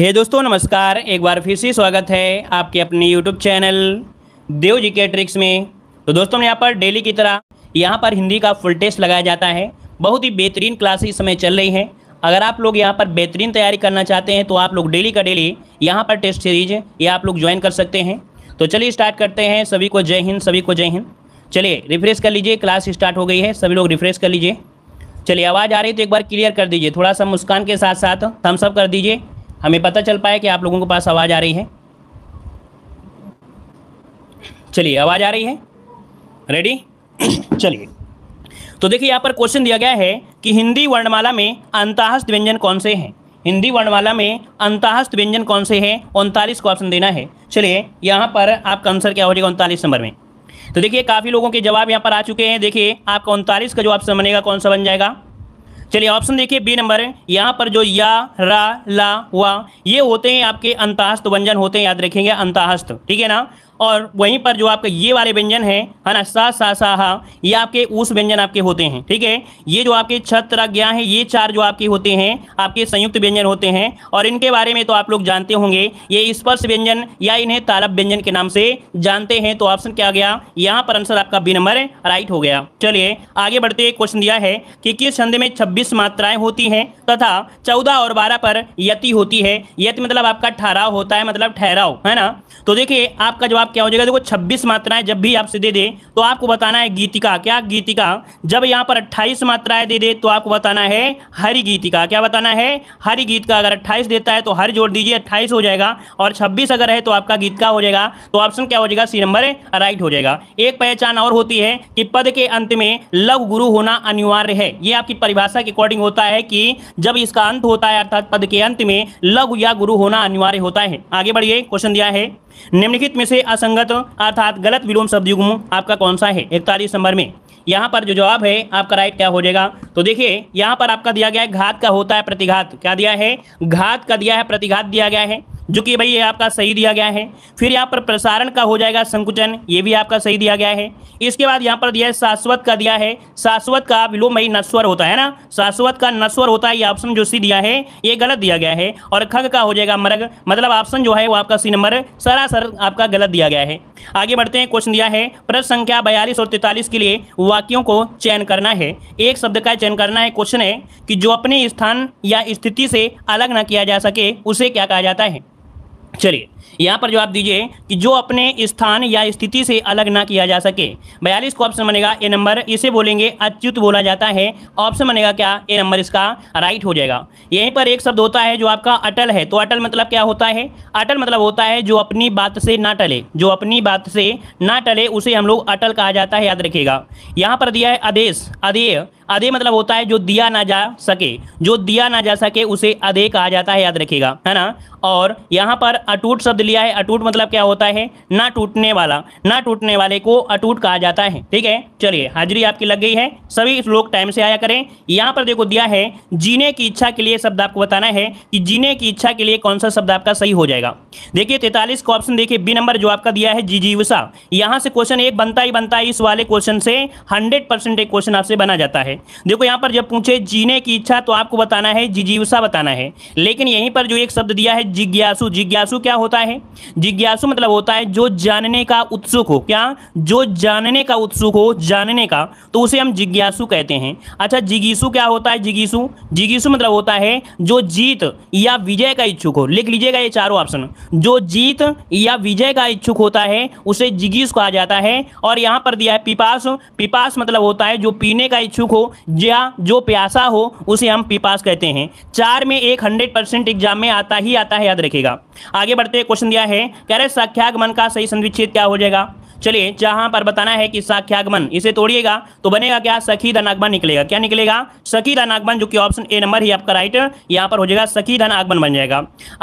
हे दोस्तों नमस्कार एक बार फिर से स्वागत है आपके अपने यूट्यूब चैनल देव जी के ट्रिक्स में तो दोस्तों यहाँ पर डेली की तरह यहाँ पर हिंदी का फुल टेस्ट लगाया जाता है बहुत ही बेहतरीन क्लास इस समय चल रही है अगर आप लोग यहाँ पर बेहतरीन तैयारी करना चाहते हैं तो आप लोग डेली का डेली यहाँ पर टेस्ट सीरीज ये आप लोग ज्वाइन कर सकते हैं तो चलिए स्टार्ट करते हैं सभी को जय हिंद सभी को जय हिंद चलिए रिफ्रेश कर लीजिए क्लास स्टार्ट हो गई है सभी लोग रिफ्रेश कर लीजिए चलिए आवाज़ आ रही है तो एक बार क्लियर कर दीजिए थोड़ा सा मुस्कान के साथ साथ थम्सअप कर दीजिए हमें पता चल पाया कि आप लोगों के पास आवाज़ आ रही है चलिए आवाज़ आ रही है रेडी चलिए तो देखिए यहाँ पर क्वेश्चन दिया गया है कि हिंदी वर्णमाला में अंताहस्त व्यंजन कौन से हैं हिंदी वर्णमाला में अंताहस्त व्यंजन कौन से हैं उनतालीस को ऑप्शन देना है चलिए यहाँ पर आपका आंसर क्या हो जाएगा उनतालीस नंबर में तो देखिए काफ़ी लोगों के जवाब यहाँ पर आ चुके हैं देखिए आपका उनतालीस का जो ऑप्शन बनेगा कौन सा बन जाएगा चलिए ऑप्शन देखिए बी नंबर है यहाँ पर जो या रा ला वा ये होते हैं आपके अंताहस्त व्यंजन होते हैं याद रखेंगे अंताहस्त ठीक है ना और वहीं पर जो आपका ये वाले व्यंजन है है ना सा सा सा हा ये आपके उस व्यंजन आपके होते हैं ठीक है ये जो आपके छत्र ज्ञा है ये चार जो आपके होते हैं आपके संयुक्त व्यंजन होते हैं और इनके बारे में तो आप लोग जानते होंगे ये स्पर्श व्यंजन या इन्हें तालब व्यंजन के नाम से जानते हैं तो ऑप्शन क्या गया यहाँ पर आंसर आपका बी नंबर राइट हो गया चलिए आगे बढ़ते क्वेश्चन दिया है कि किस छंद में छब्बीस मात्राएं होती हैं तथा चौदह और बारह पर यति होती है यति मतलब आपका ठहराव होता है मतलब ठहराव है ना तो देखिए आपका जवाब आप क्या हो जाएगा देखो 26 मात्राएं जब भी आपसे दे दे तो आपको बताना है गीतिका क्या गीतिका जब यहाँ पर 28 मात्राएं दे दे तो आपको बताना है हरि गीतिका क्या बताना है हरि गीत का अगर 28 देता है तो हर जोड़ दीजिए अट्ठाईस हो जाएगा और छब्बीस अगर है तो आपका गीत का हो जाएगा तो ऑप्शन क्या हो जाएगा सी नंबर राइट हो जाएगा एक पहचान और होती है कि पद के अंत में लघु गुरु होना अनिवार्य है ये आपकी परिभाषा के अकॉर्डिंग होता है कि जब इसका अंत होता है अर्थात पद के अंत में लघु या गुरु होना अनिवार्य होता है आगे बढ़िए क्वेश्चन दिया है निम्नलिखित में से असंगत अर्थात गलत विलोम शब्द युग्म आपका कौन सा है इकतालीस नंबर में यहाँ पर जो जवाब है आपका राइट क्या हो जाएगा तो देखिए यहाँ पर आपका दिया गया है घात का होता है प्रतिघात क्या दिया है घात का दिया है प्रतिघात दिया गया है जो कि भाई ये आपका सही दिया गया है फिर यहाँ पर प्रसारण का हो जाएगा संकुचन ये भी आपका सही दिया गया है इसके बाद यहाँ पर दिया है शाश्वत का दिया है शाश्वत का विलोमयी नस्वर होता है ना शाश्वत का नस्वर होता है ये ऑप्शन जो सी दिया है ये गलत दिया गया है और खग का हो जाएगा मरग मतलब ऑप्शन जो है वो आपका सी नंबर सरासर आपका गलत दिया गया है आगे बढ़ते हैं क्वेश्चन दिया है प्रश्न संख्या बयालीस और तैतालीस के लिए वाक्यों को चयन करना है एक शब्द का चयन करना है क्वेश्चन है कि जो अपने स्थान या स्थिति से अलग ना किया जा सके उसे क्या कहा जाता है चलिए यहाँ पर जवाब दीजिए कि जो अपने स्थान या स्थिति से अलग ना किया जा सके बयालीस को ऑप्शन बनेगा ए नंबर इसे बोलेंगे अच्युत बोला जाता है ऑप्शन बनेगा क्या ए नंबर इसका राइट हो जाएगा यहीं पर एक शब्द होता है जो आपका अटल है तो अटल मतलब क्या होता है अटल मतलब होता है जो अपनी बात से ना टले जो अपनी बात से ना टले उसे हम लोग अटल कहा जाता है याद रखिएगा यहाँ पर दिया है आदेश अधेय अधेय मतलब होता है जो दिया ना जा सके जो दिया ना जा सके उसे अधेय कहा जाता है याद रखिएगा है ना और यहाँ पर अटूट शब्द लिया है अटूट मतलब क्या होता है ना टूटने वाला ना टूटने वाले को अटूट कहा जाता है ठीक है चलिए हाजिरी आपकी लग गई है सभी लोग टाइम से आया करें यहाँ पर देखो दिया है जीने की इच्छा के लिए शब्द आपको बताना है कि जीने की इच्छा के लिए कौन सा शब्द आपका सही हो जाएगा देखिए तैतालीस का ऑप्शन देखिए बी नंबर जो आपका दिया है जीजीवसा यहाँ से क्वेश्चन एक बनता ही बनता है इस वाले क्वेश्चन से हंड्रेड परसेंट एक क्वेश्चन आपसे बना जाता है देखो यहाँ पर जब पूछे जीने की इच्छा तो आपको बताना है जीजीवसा बताना है लेकिन यहीं पर जो एक शब्द दिया है जिज्ञासु जिज्ञासु क्या होता है जिज्ञासु मतलब होता है जो जानने का उत्सुक हो क्या जो जानने का उत्सुक हो जानने का तो उसे हम जिज्ञासु कहते हैं अच्छा जिगीसु क्या होता है जिगीसु जिगीसु मतलब होता है जो जीत या विजय का इच्छुक हो लिख लीजिएगा ये चारों ऑप्शन जो जीत या विजय का इच्छुक होता है उसे जिगीस कहा जाता है और यहाँ पर दिया है पिपास पिपास मतलब होता है जो पीने का इच्छुक हो या जो प्यासा हो उसे हम पिपास कहते हैं चार में एक हंड्रेड परसेंट एग्जाम में आता ही आता है याद रखिएगा आगे बढ़ते क्वेश्चन दिया है कह रहे साख्यागमन का सही संविच्छेद क्या हो जाएगा चलिए जहां पर बताना है कि साख्यागमन इसे तोड़िएगा तो बनेगा क्या सखी धन आगमन निकलेगा क्या निकलेगा सखी धन आगमन जो कि ऑप्शन ए नंबर ही आपका राइट यहां पर हो जाएगा सखी धन आगमन बन जाएगा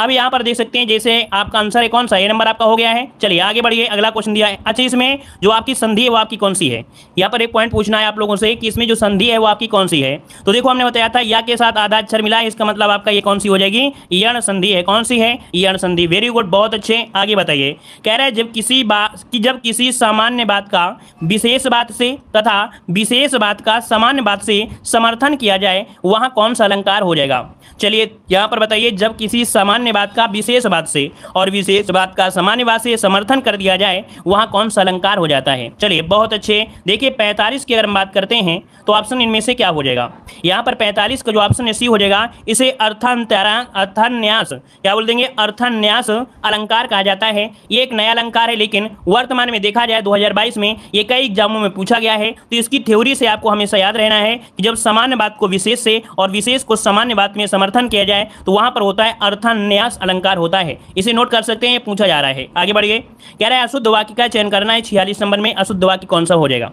अब यहां पर देख सकते हैं जैसे आपका आंसर है कौन सा ए नंबर आपका हो गया है चलिए आगे बढ़िए अगला क्वेश्चन दिया है अच्छा इसमें जो आपकी संधि है वो आपकी कौन सी है यहाँ पर एक पॉइंट पूछना है आप लोगों से कि इसमें जो संधि है वो आपकी कौन सी है तो देखो हमने बताया था या के साथ आधा अक्षर मिला है इसका मतलब आपका ये कौन सी हो जाएगी यण संधि है कौन सी है ये अनुसंधि वेरी गुड बहुत अच्छे आगे बताइए कह रहा है जब किसी बात कि जब किसी सामान्य बात का विशेष बात से तथा विशेष बात का सामान्य बात से समर्थन किया जाए वहाँ कौन सा अलंकार हो जाएगा चलिए यहाँ पर बताइए जब किसी सामान्य बात का विशेष बात से और विशेष बात का सामान्य बात से समर्थन कर दिया जाए वहाँ कौन सा अलंकार हो जाता है चलिए बहुत अच्छे देखिए पैंतालीस की अगर हम बात करते हैं तो ऑप्शन इनमें से क्या हो जाएगा यहाँ पर पैंतालीस का जो ऑप्शन है सी हो जाएगा इसे अर्थांतरा अर्थान्यास क्या क्या बोल देंगे अर्थन्यास अलंकार कहा जाता है ये एक नया अलंकार है लेकिन वर्तमान में देखा जाए 2022 में ये कई एग्जामों में पूछा गया है तो इसकी थ्योरी से आपको हमेशा याद रहना है कि जब सामान्य बात को विशेष से और विशेष को सामान्य बात में समर्थन किया जाए तो वहां पर होता है अर्थन्यास अलंकार होता है इसे नोट कर सकते हैं पूछा जा रहा है आगे बढ़िए कह रहा है अशुद्ध वाक्य का चयन करना है छियालीस नंबर में अशुद्ध वाक्य कौन सा हो जाएगा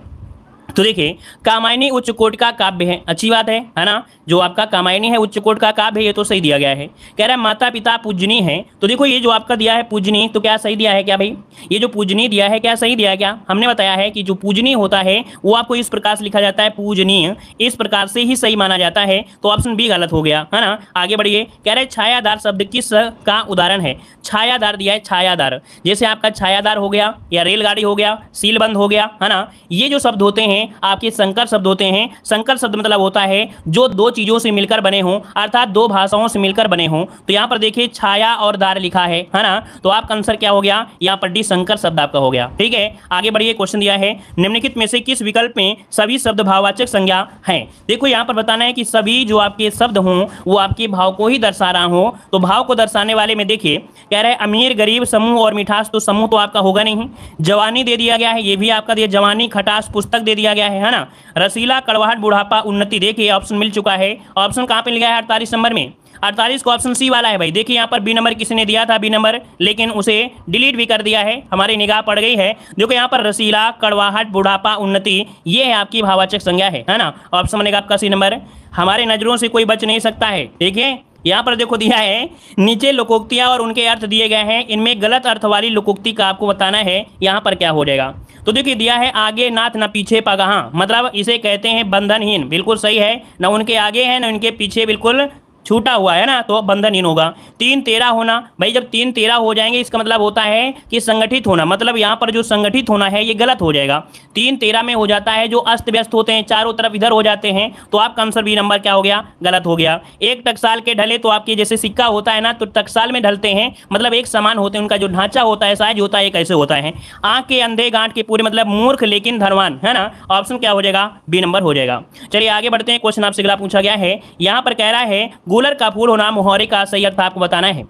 तो देखिए कामायनी उच्च कोट का काव्य है अच्छी बात है है ना जो आपका कामायनी है उच्च कोट का काव्य है ये तो सही दिया गया है कह रहा है माता पिता पूजनी है तो देखो ये जो आपका दिया है पूजनी तो क्या सही दिया है क्या भाई ये जो पूजनी दिया है क्या सही दिया क्या हमने बताया है कि जो पूजनी होता है वो आपको इस प्रकार से लिखा जाता है पूजनीय इस प्रकार से ही सही माना जाता है तो ऑप्शन बी गलत हो गया है ना आगे बढ़िए कह रहे छायादार शब्द किस का उदाहरण है छायादार दिया है छायादार जैसे आपका छायादार हो गया या रेलगाड़ी हो गया सील बंद हो गया है ना ये जो शब्द होते हैं हैं आपके संकर शब्द होते हैं संकर शब्द मतलब होता है जो दो चीज़ों से मिलकर बने हों अर्थात दो भाषाओं से मिलकर बने हों तो यहाँ पर देखिए छाया और दार लिखा है है ना तो आपका आंसर क्या हो गया यहाँ पर डी संकर शब्द आपका हो गया ठीक है आगे बढ़िए क्वेश्चन दिया है निम्नलिखित में से किस विकल्प में सभी शब्द भाववाचक संज्ञा है देखो यहाँ पर बताना है कि सभी जो आपके शब्द हों वो आपके भाव को ही दर्शा रहा हो तो भाव को दर्शाने वाले में देखिए कह रहे अमीर गरीब समूह और मिठास तो समूह तो आपका होगा नहीं जवानी दे दिया गया है ये भी आपका दिया जवानी खटास पुस्तक दे दिया दिया गया है है ना रसीला कड़वाहट बुढ़ापा उन्नति देखिए ऑप्शन मिल चुका है ऑप्शन कहाँ पे लिया है अड़तालीस नंबर में अड़तालीस को ऑप्शन सी वाला है भाई देखिए यहाँ पर बी नंबर किसी ने दिया था बी नंबर लेकिन उसे डिलीट भी कर दिया है हमारी निगाह पड़ गई है देखो यहाँ पर रसीला कड़वाहट बुढ़ापा उन्नति ये है आपकी भावाचक संज्ञा है है ना ऑप्शन बनेगा आपका सी नंबर हमारे नजरों से कोई बच नहीं सकता है ठीक है यहाँ पर देखो दिया है नीचे लोकोक्तियाँ और उनके अर्थ दिए गए हैं इनमें गलत अर्थ वाली लोकोक्ति का आपको बताना है यहाँ पर क्या हो जाएगा तो देखिए दिया है आगे नाथ ना पीछे पगहा मतलब इसे कहते हैं बंधनहीन बिल्कुल सही है ना उनके आगे है ना उनके पीछे बिल्कुल छूटा हुआ है ना तो बंधनहीन होगा तीन तेरह होना भाई जब तीन तेरह हो जाएंगे इसका मतलब होता है कि संगठित होना मतलब यहाँ पर जो संगठित होना है ये गलत हो जाएगा तीन तेरह में हो जाता है जो अस्त व्यस्त होते हैं चारों तरफ इधर हो जाते हैं तो आपका आंसर बी नंबर क्या हो गया गलत हो गया एक टकसाल के ढले तो आपके जैसे सिक्का होता है ना तो टकसाल में ढलते हैं मतलब एक समान होते हैं उनका जो ढांचा होता है साइज होता है कैसे होता है आँख के अंधे गांठ के पूरे मतलब मूर्ख लेकिन धनवान है ना ऑप्शन क्या हो जाएगा बी नंबर हो जाएगा चलिए आगे बढ़ते हैं क्वेश्चन आपसे पूछा गया है यहाँ पर कह रहा है गुलर का फूल होना मोहरे का सैयद था आपको बताना है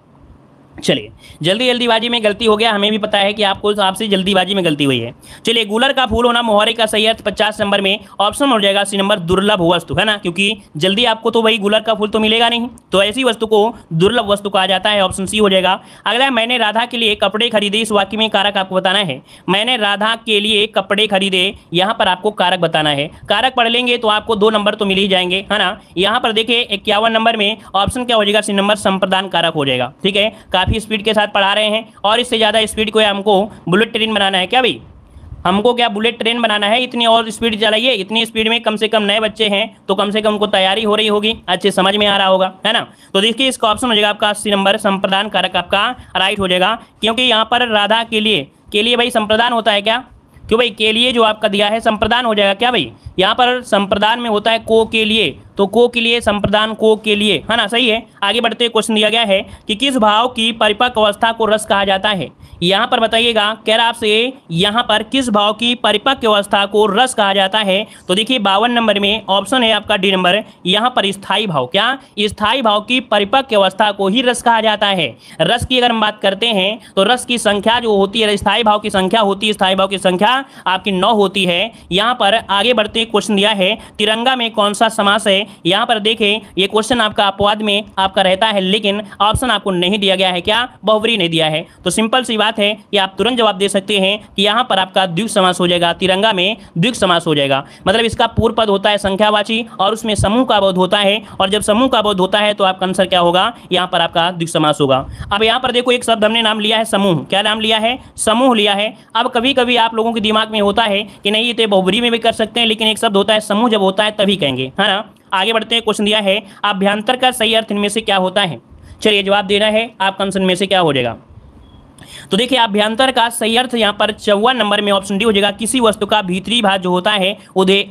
चलिए जल्दी जल्दीबाजी में गलती हो गया हमें भी पता है कि आपको आपसे जल्दीबाजी में गलती हुई है चलिए गुलर का फूल होना मोहरे का सही अर्थ पचास नंबर में ऑप्शन हो जाएगा सी नंबर दुर्लभ वस्तु है ना क्योंकि जल्दी आपको तो वही गुलर का फूल तो मिलेगा नहीं तो ऐसी वस्तु को दुर्लभ वस्तु कहा जाता है ऑप्शन सी हो जाएगा अगला मैंने राधा के लिए कपड़े खरीदे इस वाक्य में कारक आपको बताना है मैंने राधा के लिए कपड़े खरीदे यहाँ पर आपको कारक बताना है कारक पढ़ लेंगे तो आपको दो नंबर तो मिल ही जाएंगे है ना यहाँ पर देखिए इक्यावन नंबर में ऑप्शन क्या हो जाएगा सी नंबर संप्रदान कारक हो जाएगा ठीक है काफी काफ़ी स्पीड के साथ पढ़ा रहे हैं और इससे ज़्यादा स्पीड को हमको बुलेट ट्रेन बनाना है क्या भाई हमको क्या बुलेट ट्रेन बनाना है इतनी और स्पीड चलाइए इतनी स्पीड में कम से कम नए बच्चे हैं तो कम से कम उनको तैयारी हो रही होगी अच्छे समझ में आ रहा होगा है ना तो देखिए इसका ऑप्शन हो जाएगा आपका अस्सी नंबर संप्रदान कारक आपका राइट हो जाएगा क्योंकि यहाँ पर राधा के लिए के लिए भाई संप्रदान होता है क्या क्यों भाई के लिए जो आपका दिया है संप्रदान हो जाएगा क्या भाई यहाँ पर संप्रदान में होता है को के लिए तो को के लिए संप्रदान को के लिए है हाँ ना सही है आगे बढ़ते क्वेश्चन दिया गया है कि किस भाव की परिपक्व अवस्था को रस कहा जाता है यहाँ पर बताइएगा कह रहा आपसे यहाँ पर किस भाव की परिपक्व अवस्था को रस कहा जाता है तो देखिए बावन नंबर में ऑप्शन है आपका डी नंबर यहाँ पर स्थायी भाव क्या स्थायी भाव की परिपक्व अवस्था को ही रस कहा जाता है रस की अगर हम बात करते हैं तो रस की संख्या जो होती है स्थायी भाव की संख्या होती है स्थायी भाव की संख्या आपकी नौ होती है यहाँ पर आगे बढ़ते क्वेश्चन दिया है तिरंगा में कौन सा समास है यहाँ पर देखें ये क्वेश्चन आपका अपवाद में आपका रहता है लेकिन ऑप्शन आपको नहीं दिया गया है क्या बहुवरी नहीं दिया है तो सिंपल सी बात है कि आप तुरंत जवाब दे सकते हैं कि यहाँ पर आपका द्विक समास हो जाएगा तिरंगा में द्विक समास हो जाएगा मतलब इसका पूर्व पद होता है संख्यावाची और उसमें समूह का बोध होता है और जब समूह का बोध होता है तो आपका आंसर क्या होगा यहाँ पर आपका द्विक समास होगा अब यहाँ पर देखो एक शब्द हमने नाम लिया है समूह क्या नाम लिया है समूह लिया है अब कभी कभी आप लोगों के दिमाग में होता है कि नहीं ये तो बहुबरी में भी कर सकते हैं लेकिन एक शब्द होता है समूह जब होता है तभी कहेंगे है ना आगे बढ़ते हैं क्वेश्चन दिया है अभ्यंतर का सही अर्थ इनमें से क्या होता है चलिए जवाब देना है आप कंसन में से क्या हो जाएगा तो देखिए अभ्यंतर का सही अर्थ यहाँ पर चौवन नंबर में ऑप्शन डी हो जाएगा किसी वस्तु का भीतरी भाग जो होता है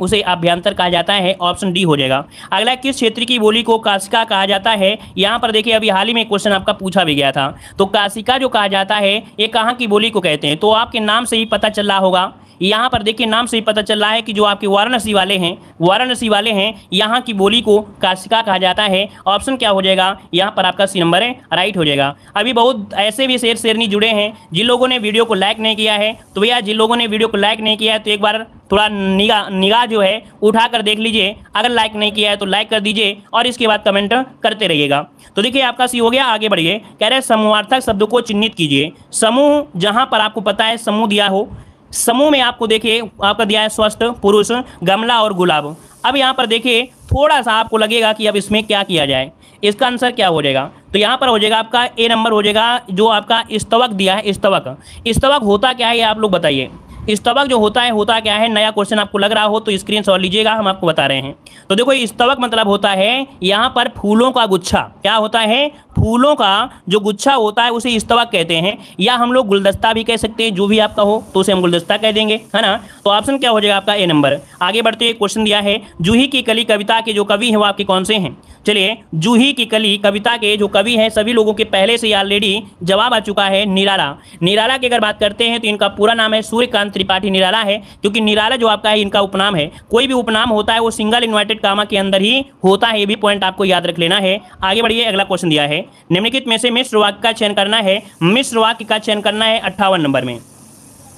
उसे अभ्यंतर कहा जाता है ऑप्शन डी हो जाएगा अगला किस क्षेत्र की बोली को काशिका कहा जाता है यहाँ पर देखिए अभी हाल ही में क्वेश्चन आपका पूछा भी गया था तो काशिका जो कहा जाता है ये कहाँ की बोली को कहते हैं तो आपके नाम से ही पता चल रहा होगा यहाँ पर देखिए नाम से ही पता चल रहा है कि जो आपके वाराणसी वाले हैं वाराणसी वाले हैं यहाँ की बोली को काशिका कहा जाता है ऑप्शन क्या हो जाएगा यहाँ पर आपका सी नंबर है राइट हो जाएगा अभी बहुत ऐसे भी शेर शेरनी जुड़े हैं जिन लोगों ने वीडियो को लाइक नहीं किया है तो भैया जिन लोगों ने वीडियो को लाइक नहीं किया है तो एक बार थोड़ा निगाह निगाह जो है उठा कर देख लीजिए अगर लाइक नहीं किया है तो लाइक कर दीजिए और इसके बाद कमेंट करते रहिएगा तो देखिए आपका सी हो गया आगे बढ़िए कह रहे समूहार्थक शब्द को चिन्हित कीजिए समूह जहाँ पर आपको पता है समूह दिया हो समूह में आपको देखिए आपका दिया है स्वस्थ पुरुष गमला और गुलाब अब यहाँ पर देखिए थोड़ा सा आपको लगेगा कि अब इसमें क्या किया जाए इसका आंसर क्या हो जाएगा तो यहाँ पर हो जाएगा आपका ए नंबर हो जाएगा जो आपका स्तवक दिया है स्तवक स्तवक होता क्या है ये आप लोग बताइए इस्तवक जो होता है होता क्या है नया क्वेश्चन आपको लग रहा हो तो स्क्रीन शॉट लीजिएगा हम आपको बता रहे हैं तो देखो इस्तवक मतलब होता है यहाँ पर फूलों का गुच्छा क्या होता है फूलों का जो गुच्छा होता है उसे स्तवक कहते हैं या हम लोग गुलदस्ता भी कह सकते हैं जो भी आपका हो तो उसे हम गुलदस्ता कह देंगे है ना तो ऑप्शन क्या हो जाएगा आपका ए नंबर आगे बढ़ते हुए क्वेश्चन दिया है जूही की कली कविता के जो कवि हैं वो आपके कौन से हैं चलिए जूही की कली कविता के जो कवि हैं सभी लोगों के पहले से ऑलरेडी जवाब आ चुका है निराला निराला की अगर बात करते हैं तो इनका पूरा नाम है सूर्यकांत त्रिपाठी निराला है क्योंकि निराला जो आपका है इनका उपनाम है कोई भी उपनाम होता है वो सिंगल इन्वर्टेड कामा के अंदर ही होता है ये भी पॉइंट आपको याद रख लेना है आगे बढ़िए अगला क्वेश्चन दिया है निम्नलिखित में से मिश्र वाक्य का चयन करना है मिश्र वाक्य का चयन करना है अट्ठावन नंबर में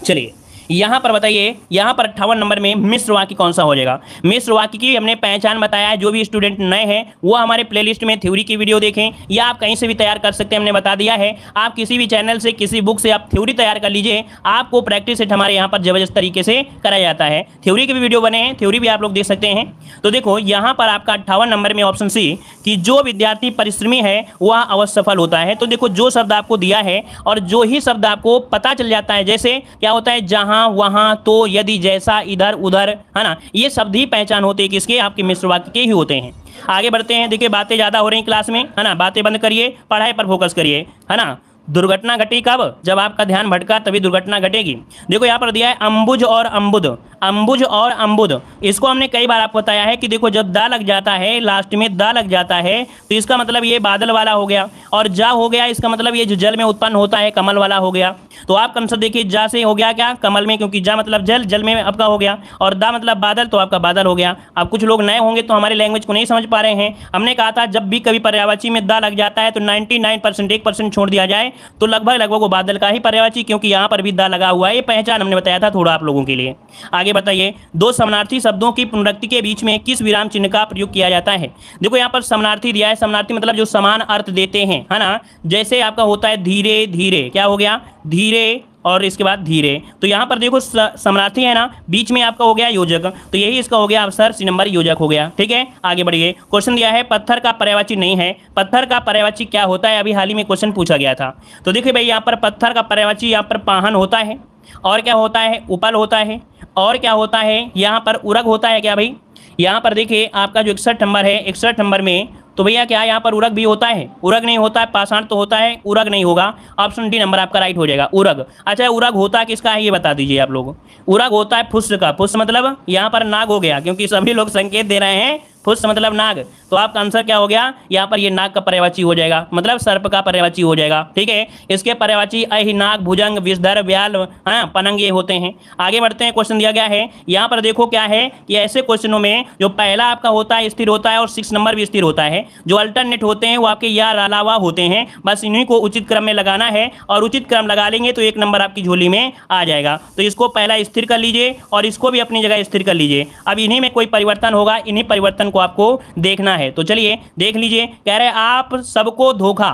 चलिए यहां पर बताइए यहां पर अट्ठावन नंबर में मिस्र वाक्य कौन सा हो जाएगा मिस्र वाक्य की हमने पहचान बताया है जो भी स्टूडेंट नए हैं वो हमारे प्लेलिस्ट में थ्योरी की वीडियो देखें या आप कहीं से भी तैयार कर सकते हैं हमने बता दिया है आप किसी भी चैनल से किसी बुक से आप थ्योरी तैयार कर लीजिए आपको प्रैक्टिस सेट हमारे यहाँ पर जबरदस्त तरीके से कराया जाता है थ्योरी के भी वीडियो बने हैं थ्योरी भी आप लोग देख सकते हैं तो देखो यहाँ पर आपका अट्ठावन नंबर में ऑप्शन सी कि जो विद्यार्थी परिश्रमी है वह अवश्य सफल होता है तो देखो जो शब्द आपको दिया है और जो ही शब्द आपको पता चल जाता है जैसे क्या होता है जहाँ यहाँ वहाँ तो यदि जैसा इधर उधर है ना ये शब्द ही पहचान होते हैं किसके आपके मिश्र वाक्य के ही होते हैं आगे बढ़ते हैं देखिए बातें ज़्यादा हो रही क्लास में है ना बातें बंद करिए पढ़ाई पर फोकस करिए है ना दुर्घटना घटी कब जब आपका ध्यान भटका तभी दुर्घटना घटेगी देखो यहाँ पर दिया है अंबुज और अंबुद अंबुज और अंबुद इसको हमने कई बार आपको बताया है कि देखो जब दा लग जाता है लास्ट में दा लग जाता है तो इसका मतलब ये बादल वाला हो गया और जा हो गया इसका मतलब ये जो जल में उत्पन्न होता है कमल वाला हो गया तो आप कम से देखिए जा से हो गया क्या कमल में क्योंकि जा मतलब जल जल में आपका हो गया और दा मतलब बादल तो आपका बादल हो गया अब कुछ लोग नए होंगे तो हमारे लैंग्वेज को नहीं समझ पा रहे हैं हमने कहा था जब भी कभी पर्यावची में दा लग जाता है तो नाइन्टी नाइन परसेंट एक परसेंट छोड़ दिया जाए तो लगभग लगभग वो बादल का ही पर्यावाची क्योंकि यहाँ पर भी दा लगा हुआ है ये पहचान हमने बताया था थोड़ा आप लोगों के लिए आगे बताइए दो समानार्थी शब्दों की पुनरक्ति के बीच में किस विराम चिन्ह का प्रयोग किया जाता है देखो यहाँ पर समानार्थी दिया है समानार्थी मतलब जो समान अर्थ देते हैं है ना जैसे आपका होता है धीरे धीरे क्या हो गया धीरे और इसके बाद धीरे तो यहाँ पर देखो समरार्थी है ना बीच में आपका हो गया योजक तो यही इसका हो गया आंसर सी नंबर योजक हो गया ठीक है आगे बढ़िए क्वेश्चन दिया है पत्थर का पर्यावाची नहीं है पत्थर का पर्यावाची क्या होता है अभी हाल ही में क्वेश्चन पूछा गया था तो देखिए भाई यहाँ पर पत्थर का पर्यावाची यहाँ पर पाहन होता है और क्या होता है उपल होता है और क्या होता है यहाँ पर उरग होता है क्या भाई यहाँ पर देखिए आपका जो इकसठ नंबर है इकसठ नंबर में तो भैया क्या यहाँ पर उरग भी होता है उरग नहीं होता है पाषाण तो होता है उरग नहीं होगा ऑप्शन डी नंबर आपका राइट हो जाएगा उरग अच्छा उरग होता है किसका है ये बता दीजिए आप लोग उरग होता है फुस्स का फुस्स मतलब यहाँ पर नाग हो गया क्योंकि सभी लोग संकेत दे रहे हैं फुस मतलब नाग तो आपका आंसर क्या हो गया यहाँ पर ये नाग का पर्यावाची हो जाएगा मतलब सर्प का पर्यावाची हो जाएगा ठीक है इसके पर्यावाची अहि नाग भुजंग विषधर व्याल हाँ, पनंग ये होते हैं आगे बढ़ते हैं क्वेश्चन दिया गया है यहाँ पर देखो क्या है कि ऐसे क्वेश्चनों में जो पहला आपका होता है स्थिर होता है और सिक्स नंबर भी स्थिर होता है जो अल्टरनेट होते हैं वो आपके यार अलावा होते हैं बस इन्हीं को उचित क्रम में लगाना है और उचित क्रम लगा लेंगे तो एक नंबर आपकी झोली में आ जाएगा तो इसको पहला स्थिर कर लीजिए और इसको भी अपनी जगह स्थिर कर लीजिए अब इन्हीं में कोई परिवर्तन होगा इन्हीं परिवर्तन को आपको देखना है तो चलिए देख लीजिए कह रहे आप सबको धोखा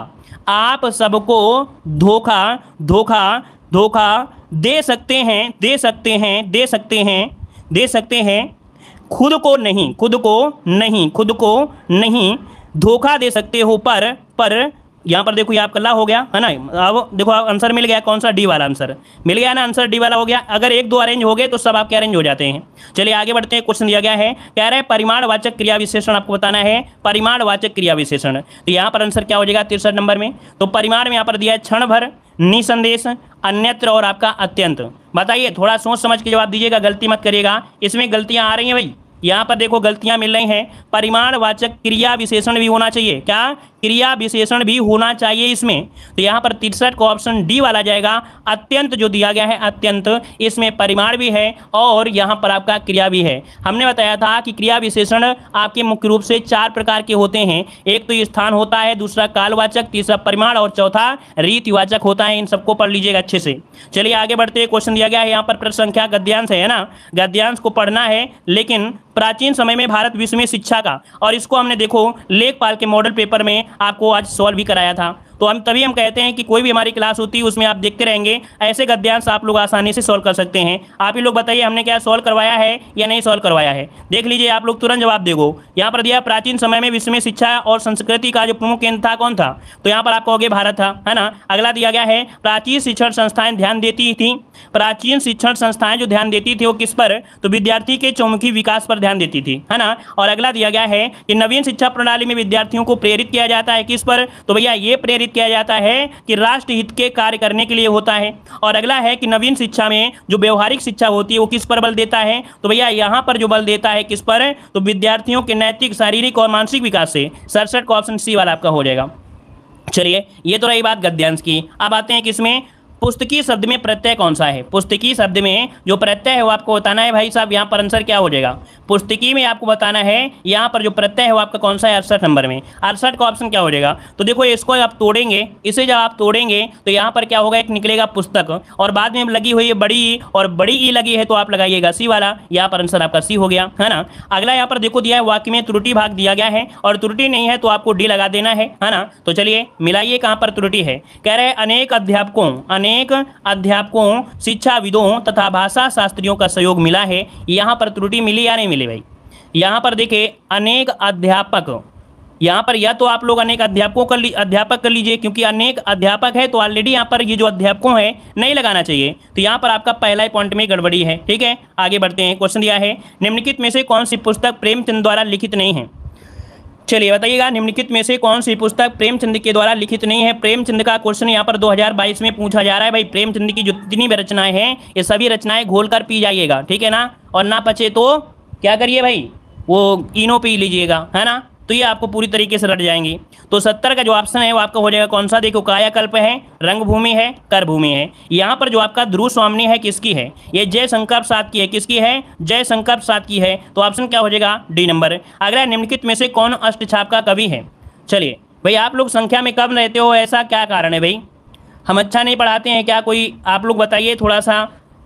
आप सबको धोखा धोखा धोखा दे सकते हैं दे सकते हैं दे सकते हैं दे सकते हैं खुद को नहीं खुद को नहीं खुद को नहीं धोखा दे सकते हो पर पर यहाँ पर देखो ये आपका ला हो गया है ना अब देखो आप आंसर मिल गया कौन सा डी वाला आंसर मिल गया ना आंसर डी वाला हो गया अगर एक दो अरेंज हो गए तो सब आपके अरेंज हो जाते हैं चलिए आगे बढ़ते हैं क्वेश्चन दिया गया है कह हैं परिमाण परिमाणवाचक क्रिया विशेषण आपको बताना है परिमाणवाचक क्रिया विशेषण तो यहाँ पर आंसर क्या हो जाएगा तिरसठ नंबर में तो परिमाण में यहाँ पर दिया है क्षण भर निसंदेश अन्यत्र और आपका अत्यंत बताइए थोड़ा सोच समझ के जवाब दीजिएगा गलती मत करिएगा इसमें गलतियाँ आ रही हैं भाई यहाँ पर देखो गलतियां मिल रही हैं परिमाणवाचक क्रिया विशेषण भी होना चाहिए क्या क्रिया विशेषण भी होना चाहिए इसमें तो यहाँ पर तिरसठ को ऑप्शन डी वाला जाएगा अत्यंत जो दिया गया है अत्यंत इसमें परिमाण भी है और यहाँ पर आपका क्रिया भी है हमने बताया था कि क्रिया विशेषण आपके मुख्य रूप से चार प्रकार के होते हैं एक तो स्थान होता है दूसरा कालवाचक तीसरा परिमाण और चौथा रीतिवाचक होता है इन सबको पढ़ लीजिएगा अच्छे से चलिए आगे बढ़ते क्वेश्चन दिया गया है यहाँ पर प्रसंख्या गद्यांश है ना गद्यांश को पढ़ना है लेकिन प्राचीन समय में भारत विश्व में शिक्षा का और इसको हमने देखो लेखपाल के मॉडल पेपर में आपको आज सॉल्व भी कराया था तो हम तभी हम कहते हैं कि कोई भी हमारी क्लास होती है उसमें आप देखते रहेंगे ऐसे गद्यांश आप लोग आसानी से सॉल्व कर सकते हैं आप ही लोग बताइए हमने क्या सॉल्व करवाया है या नहीं सॉल्व करवाया है देख लीजिए आप लोग तुरंत जवाब देगो यहाँ पर दिया प्राचीन समय में विश्व में शिक्षा और संस्कृति का जो प्रमुख केंद्र था कौन था तो यहाँ पर आप कहोगे भारत था है ना अगला दिया गया है प्राचीन शिक्षण संस्थाएं ध्यान देती थी प्राचीन शिक्षण संस्थाएं जो ध्यान देती थी वो किस पर तो विद्यार्थी के चौमुखी विकास पर ध्यान देती थी है ना और अगला दिया गया है कि नवीन शिक्षा प्रणाली में विद्यार्थियों को प्रेरित किया जाता है किस पर तो भैया ये प्रेरित उल्लेख किया जाता है कि राष्ट्र हित के कार्य करने के लिए होता है और अगला है कि नवीन शिक्षा में जो व्यवहारिक शिक्षा होती है वो किस पर बल देता है तो भैया यहाँ पर जो बल देता है किस पर तो विद्यार्थियों के नैतिक शारीरिक और मानसिक विकास से सड़सठ ऑप्शन सी वाला आपका हो जाएगा चलिए ये तो रही बात गद्यांश की अब आते हैं किसमें पुस्तकीय शब्द में प्रत्यय कौन सा है पुस्तकीय शब्द में जो प्रत्यय है वो आपको बताना है भाई साहब यहाँ पर आंसर क्या हो जाएगा पुस्तकीय में आपको बताना है यहाँ पर जो प्रत्यय है वो आपका कौन सा है अड़सठ नंबर में अड़सठ का ऑप्शन क्या हो जाएगा तो देखो इसको आप तोड़ेंगे इसे जब आप तोड़ेंगे तो यहाँ पर क्या होगा एक निकलेगा पुस्तक और बाद में लगी हुई है बड़ी ई और बड़ी ई लगी है तो आप लगाइएगा सी वाला यहाँ पर आंसर आपका सी हो गया है ना अगला यहाँ पर देखो दिया है वाक्य में त्रुटि भाग दिया गया है और त्रुटि नहीं है तो आपको डी लगा देना है है ना तो चलिए मिलाइए कहाँ पर त्रुटि है कह रहे हैं अनेक अध्यापकों अनेक अनेक अध्यापकों शिक्षाविदों तथा भाषा शास्त्रियों का सहयोग मिला है यहाँ पर त्रुटि मिली या नहीं मिली भाई यहाँ पर देखे अनेक अध्यापक यहाँ पर या तो आप लोग अनेक अध्यापकों का अध्यापक कर लीजिए क्योंकि अनेक अध्यापक है तो ऑलरेडी यहाँ पर ये जो अध्यापकों है नहीं लगाना चाहिए तो यहाँ पर आपका पहला ही पॉइंट में गड़बड़ी है ठीक है आगे बढ़ते हैं क्वेश्चन दिया है निम्नलिखित में से कौन सी पुस्तक प्रेमचंद द्वारा लिखित नहीं है चलिए बताइएगा निम्नलिखित में से कौन सी पुस्तक प्रेमचंद के द्वारा लिखित नहीं है प्रेमचंद का क्वेश्चन यहाँ पर 2022 में पूछा जा रहा है भाई प्रेमचंद की जितनी भी रचनाएं हैं ये सभी रचनाएं घोल कर पी जाइएगा ठीक है ना और ना पचे तो क्या करिए भाई वो इनो पी लीजिएगा है ना तो ये आपको पूरी तरीके से रट जाएंगी तो सत्तर का जो ऑप्शन है वो आपका हो जाएगा कौन सा देखो कायाकल्प है रंगभूमि है कर भूमि है यहाँ पर जो आपका ध्रुव स्वामी है किसकी है ये जय संकल्प सात की है किसकी है जय संकल्प सात की है तो ऑप्शन क्या हो जाएगा डी नंबर अगला निम्नलिखित में से कौन अष्ट छाप का कवि है चलिए भाई आप लोग संख्या में कम रहते हो ऐसा क्या कारण है भाई हम अच्छा नहीं पढ़ाते हैं क्या कोई आप लोग बताइए थोड़ा सा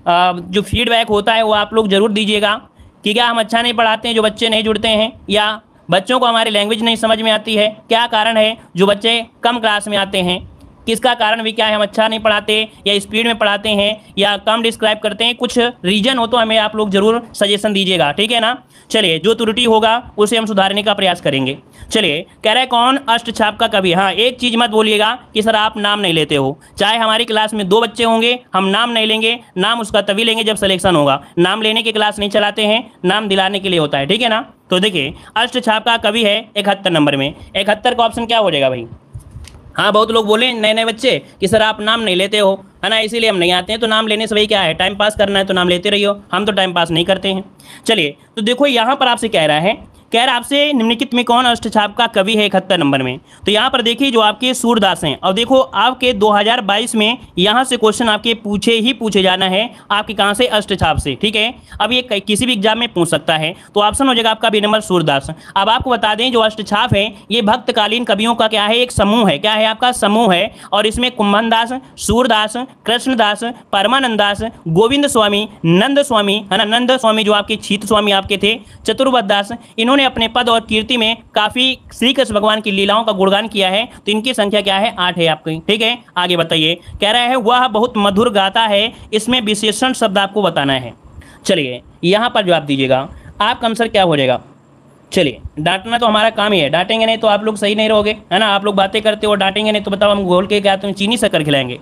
जो फीडबैक होता है वो आप लोग ज़रूर दीजिएगा कि क्या हम अच्छा नहीं पढ़ाते हैं जो बच्चे नहीं जुड़ते हैं या बच्चों को हमारी लैंग्वेज नहीं समझ में आती है क्या कारण है जो बच्चे कम क्लास में आते हैं किसका कारण भी क्या है हम अच्छा नहीं पढ़ाते या स्पीड में पढ़ाते हैं या कम डिस्क्राइब करते हैं कुछ रीजन हो तो हमें आप लोग जरूर सजेशन दीजिएगा ठीक है ना चलिए जो त्रुटि होगा उसे हम सुधारने का प्रयास करेंगे चलिए कह रहे कौन अष्ट छाप का कवि हाँ एक चीज़ मत बोलिएगा कि सर आप नाम नहीं लेते हो चाहे हमारी क्लास में दो बच्चे होंगे हम नाम नहीं लेंगे नाम उसका तभी लेंगे जब सलेक्शन होगा नाम लेने की क्लास नहीं चलाते हैं नाम दिलाने के लिए होता है ठीक है ना तो देखिए अष्ट छाप का कवि है इकहत्तर नंबर में इकहत्तर का ऑप्शन क्या हो जाएगा भाई हाँ बहुत लोग बोले नए नए बच्चे कि सर आप नाम नहीं लेते हो है ना इसीलिए हम नहीं आते हैं तो नाम लेने से भाई क्या है टाइम पास करना है तो नाम लेते रहिए हम तो टाइम पास नहीं करते हैं चलिए तो देखो यहाँ पर आपसे कह रहा है कह रहा आपसे निम्नलिखित में कौन अष्टछाप का कवि है इकहत्तर नंबर में तो यहाँ पर देखिए जो आपके सूरदास हैं और देखो आपके 2022 में यहाँ से क्वेश्चन आपके पूछे ही पूछे जाना है आपके कहाँ से अष्टछाप से ठीक है अब ये किसी भी एग्जाम में पूछ सकता है तो ऑप्शन हो जाएगा आपका बी नंबर सूरदास अब आपको बता दें जो अष्टछाप है ये भक्तकालीन कवियों का क्या है एक समूह है क्या है आपका समूह है और इसमें कुंभन सूरदास कृष्णदास परमानंद दास गोविंद स्वामी नंद स्वामी है ना नंद स्वामी जो आपके छीत स्वामी आपके थे चतुर्वदास दास इन्होंने इन्होंने अपने पद और कीर्ति में काफी श्री कृष्ण भगवान की लीलाओं का गुणगान किया है तो इनकी संख्या क्या है आठ है आपकी ठीक है आगे बताइए कह रहा है वह बहुत मधुर गाता है इसमें विशेषण शब्द आपको बताना है चलिए यहाँ पर जवाब दीजिएगा आपका आंसर क्या हो जाएगा चलिए डांटना तो हमारा काम ही है डांटेंगे नहीं तो आप लोग सही नहीं रहोगे है ना आप लोग बातें करते हो डांटेंगे नहीं तो बताओ हम घोल के क्या तुम चीनी शक्कर खिलाएंगे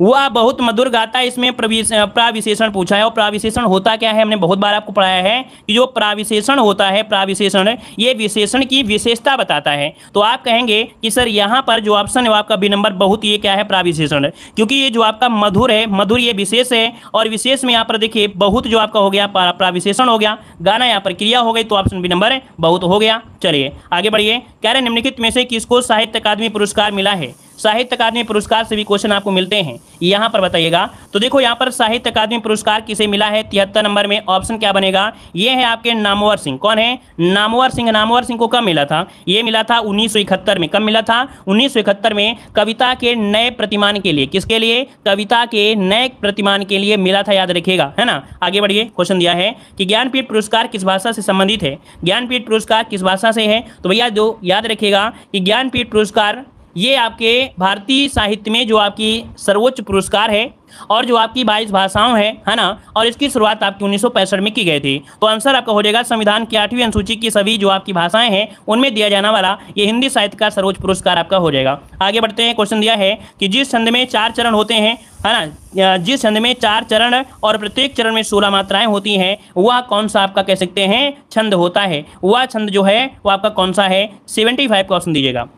वह बहुत मधुर गाता है इसमें प्राविशेषण पूछा है और प्राविशेषण होता क्या है हमने बहुत बार आपको पढ़ाया है कि जो प्राविशेषण होता है प्राविशेषण ये विशेषण की विशेषता बताता है तो आप कहेंगे कि सर यहाँ पर जो ऑप्शन है आपका बी नंबर बहुत ये क्या है प्राविशेषण क्योंकि ये जो आपका मधुर है मधुर ये विशेष है और विशेष में यहाँ पर देखिए बहुत जो आपका हो गया प्राविशेषण हो गया गाना यहाँ पर क्रिया हो गई तो ऑप्शन बी नंबर बहुत हो गया चलिए आगे बढ़िए कह रहे निम्नलिखित में से किसको साहित्य अकादमी पुरस्कार मिला है साहित्य अकादमी पुरस्कार से भी क्वेश्चन आपको मिलते हैं यहाँ पर बताइएगा तो देखो यहाँ पर साहित्य अकादमी पुरस्कार किसे मिला है तिहत्तर नंबर में ऑप्शन क्या बनेगा ये है आपके नामोवर सिंह कौन है नामोवर सिंह नामोवर सिंह को कब मिला था ये मिला था उन्नीस में कब मिला था उन्नीस में कविता के नए प्रतिमान के लिए किसके लिए कविता के नए प्रतिमान के लिए मिला था याद रखिएगा है ना आगे बढ़िए क्वेश्चन दिया है कि ज्ञानपीठ पुरस्कार किस भाषा से संबंधित है ज्ञानपीठ पुरस्कार किस भाषा से है तो भैया जो याद रखिएगा कि ज्ञानपीठ पुरस्कार ये आपके भारतीय साहित्य में जो आपकी सर्वोच्च पुरस्कार है और जो आपकी बाईस भाषाओं है है ना और इसकी शुरुआत आपकी उन्नीस में की गई थी तो आंसर आपका हो जाएगा संविधान की आठवीं अनुसूची की सभी जो आपकी भाषाएं हैं उनमें दिया जाने वाला ये हिंदी साहित्य का सर्वोच्च पुरस्कार आपका हो जाएगा आगे बढ़ते हैं क्वेश्चन दिया है कि जिस छंद में चार चरण होते हैं है ना जिस छंद में चार चरण और प्रत्येक चरण में सोलह मात्राएं होती हैं वह कौन सा आपका कह सकते हैं छंद होता है वह छंद जो है वह आपका कौन सा है सेवेंटी फाइव दीजिएगा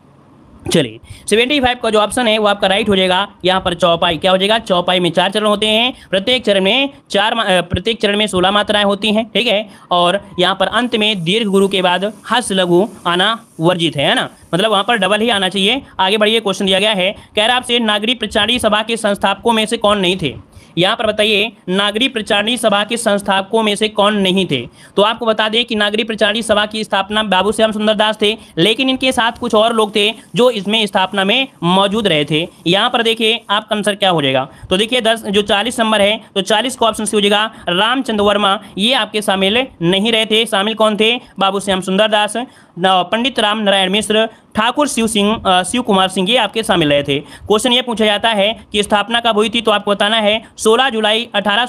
चलिए सेवेंटी फाइव का जो ऑप्शन है वो आपका राइट हो जाएगा यहाँ पर चौपाई क्या हो जाएगा चौपाई में चार चरण होते हैं प्रत्येक चरण में चार प्रत्येक चरण में सोलह मात्राएं होती हैं ठीक है और यहाँ पर अंत में दीर्घ गुरु के बाद हस लघु आना वर्जित है ना मतलब वहाँ पर डबल ही आना चाहिए आगे बढ़िए क्वेश्चन दिया गया है कह रहा आपसे नागरिक प्रचारी सभा के संस्थापकों में से कौन नहीं थे यहाँ पर बताइए नागरी प्रचारणी सभा के संस्थापकों में से कौन नहीं थे तो आपको बता दें कि नागरी प्रचारणी सभा की स्थापना बाबू श्याम सुंदर दास थे लेकिन इनके साथ कुछ और लोग थे जो इसमें स्थापना में मौजूद रहे थे यहाँ पर देखिए आपका आंसर क्या हो जाएगा तो देखिए दस जो चालीस नंबर है तो चालीस का ऑप्शन से हो जाएगा रामचंद्र वर्मा ये आपके शामिल नहीं रहे थे शामिल कौन थे बाबू श्याम सुंदर दास पंडित राम नारायण मिश्र ठाकुर शिव सिंह शिव कुमार सिंह ये आपके शामिल रहे थे क्वेश्चन ये पूछा जाता है कि स्थापना कब हुई थी तो आपको बताना है 16 जुलाई अठारह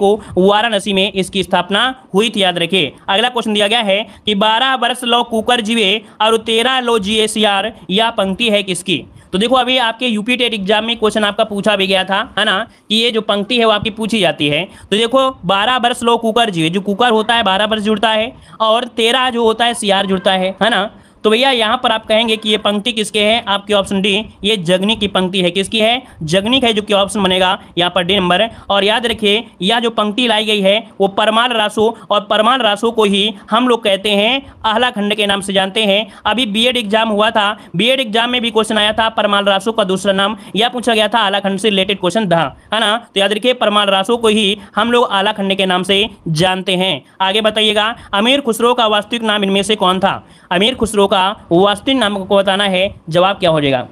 को वाराणसी में इसकी स्थापना हुई थी याद रखिए अगला क्वेश्चन दिया गया है कि 12 वर्ष लो कुकर जीवे और 13 लो जी यह पंक्ति है किसकी तो देखो अभी आपके यूपी टेट एग्जाम में क्वेश्चन आपका पूछा भी गया था है ना कि ये जो पंक्ति है वो आपकी पूछी जाती है तो देखो बारह वर्ष लो कुकर जी जो कुकर होता है बारह वर्ष जुड़ता है और तेरह जो होता है सीआर जुड़ता है है ना तो भैया यहाँ पर आप कहेंगे कि ये पंक्ति किसके है आपकी ऑप्शन डी ये जगनी की पंक्ति है किसकी है जगनी है जो कि ऑप्शन बनेगा यहाँ पर डी नंबर और याद रखिए यह जो पंक्ति लाई गई है वो परमाण राशु और परमाण राशु को ही हम लोग कहते हैं आहला खंड के नाम से जानते हैं अभी बी एग्जाम हुआ था बी एग्जाम में भी क्वेश्चन आया था परमाल राशु का दूसरा नाम यह पूछा गया था आला खंड से रिलेटेड क्वेश्चन था है ना तो याद रखिए परमाण राशु को ही हम लोग आला खंड के नाम से जानते हैं आगे बताइएगा अमीर खुसरो का वास्तविक नाम इनमें से कौन था अमीर खुसरो का वास्तिन नामक को बताना है जवाब क्या हो जाएगा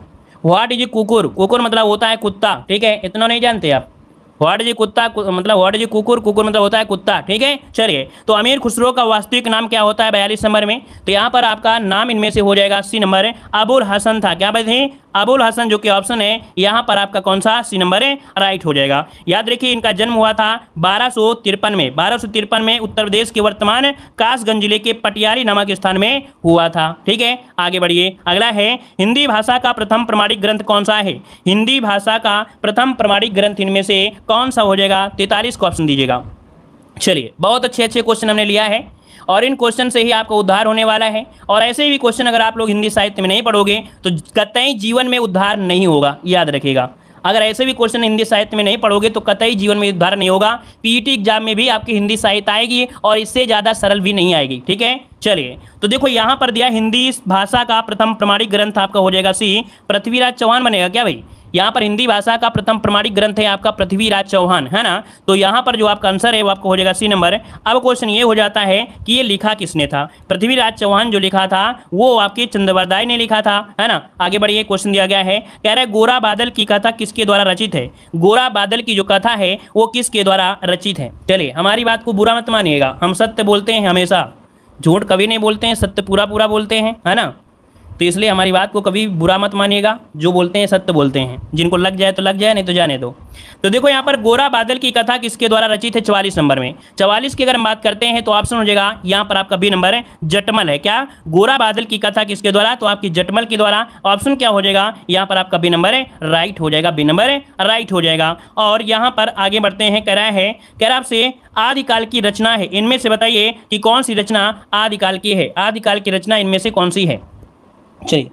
व्हाट इज कुकुर कुकुर मतलब होता है कुत्ता ठीक है इतना नहीं जानते आप व्हाट इज कुत्ता मतलब व्हाट इज कुकुर कुकुर मतलब होता है कुत्ता ठीक है चलिए तो अमीर खुसरो का वास्तविक नाम क्या होता है बयालीस नंबर में तो यहाँ पर आपका नाम इनमें से हो जाएगा अस्सी नंबर अबुल हसन था क्या बताए अबुल हसन जो कि ऑप्शन है यहाँ पर आपका कौन सा सी नंबर है राइट हो जाएगा याद रखिए इनका जन्म हुआ था बारह में बारह में उत्तर प्रदेश के वर्तमान कासगंज जिले के पटियारी नामक स्थान में हुआ था ठीक है आगे बढ़िए अगला है हिंदी भाषा का प्रथम प्रमाणिक ग्रंथ कौन सा है हिंदी भाषा का प्रथम प्रमाणिक ग्रंथ इनमें से कौन सा हो जाएगा तैतालीस को ऑप्शन दीजिएगा चलिए बहुत अच्छे अच्छे क्वेश्चन हमने लिया है और इन क्वेश्चन से ही आपका उद्धार होने वाला है और ऐसे भी क्वेश्चन अगर आप लोग हिंदी साहित्य में नहीं पढ़ोगे तो कतई जीवन में उद्धार नहीं होगा याद रखेगा अगर ऐसे भी क्वेश्चन हिंदी साहित्य में नहीं पढ़ोगे तो कतई जीवन में उद्धार नहीं होगा पीईटी एग्जाम e में भी आपकी हिंदी साहित्य आएगी और इससे ज़्यादा सरल भी नहीं आएगी ठीक है चलिए तो देखो यहाँ पर दिया हिंदी भाषा का प्रथम प्रमाणिक ग्रंथ आपका हो जाएगा सी पृथ्वीराज चौहान बनेगा क्या भाई यहाँ पर हिंदी भाषा का प्रथम प्रमाणिक ग्रंथ है आपका पृथ्वीराज चौहान है ना तो यहाँ पर जो आपका आंसर है वो आपको हो जाएगा सी नंबर अब क्वेश्चन ये हो जाता है कि ये लिखा किसने था पृथ्वीराज चौहान जो लिखा था वो आपके चंद्रवरदाय ने लिखा था है ना आगे बढ़िए क्वेश्चन दिया गया है कह रहे गोरा बादल की कथा किसके द्वारा रचित है गोरा बादल की जो कथा है वो किसके द्वारा रचित है चलिए हमारी बात को बुरा मत मानिएगा हम सत्य बोलते हैं हमेशा झूठ कभी नहीं बोलते हैं सत्य पूरा पूरा बोलते हैं है ना तो इसलिए हमारी बात को कभी बुरा मत मानिएगा जो बोलते हैं सत्य बोलते हैं जिनको लग जाए तो लग जाए नहीं तो जाने दो तो देखो यहाँ पर गोरा बादल की कथा किसके द्वारा रचित है चवालीस नंबर में चवालीस की अगर हम बात करते हैं तो ऑप्शन हो जाएगा यहाँ पर आपका बी नंबर है जटमल है क्या गोरा बादल की कथा किसके द्वारा तो आपकी जटमल के द्वारा ऑप्शन क्या हो जाएगा यहाँ पर आपका बी नंबर है राइट हो जाएगा बी नंबर है राइट हो जाएगा और यहाँ पर आगे बढ़ते हैं कह रहा है कह रहा आपसे आदिकाल की रचना है इनमें से बताइए कि कौन सी रचना आदिकाल की है आदिकाल की रचना इनमें से कौन सी है चलिए